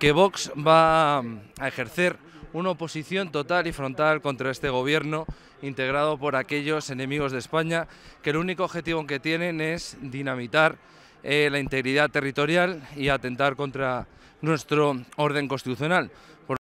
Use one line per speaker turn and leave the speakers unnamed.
que Vox va a ejercer una oposición total y frontal contra este gobierno integrado por aquellos enemigos de España que el único objetivo que tienen es dinamitar eh, la integridad territorial y atentar contra nuestro orden constitucional.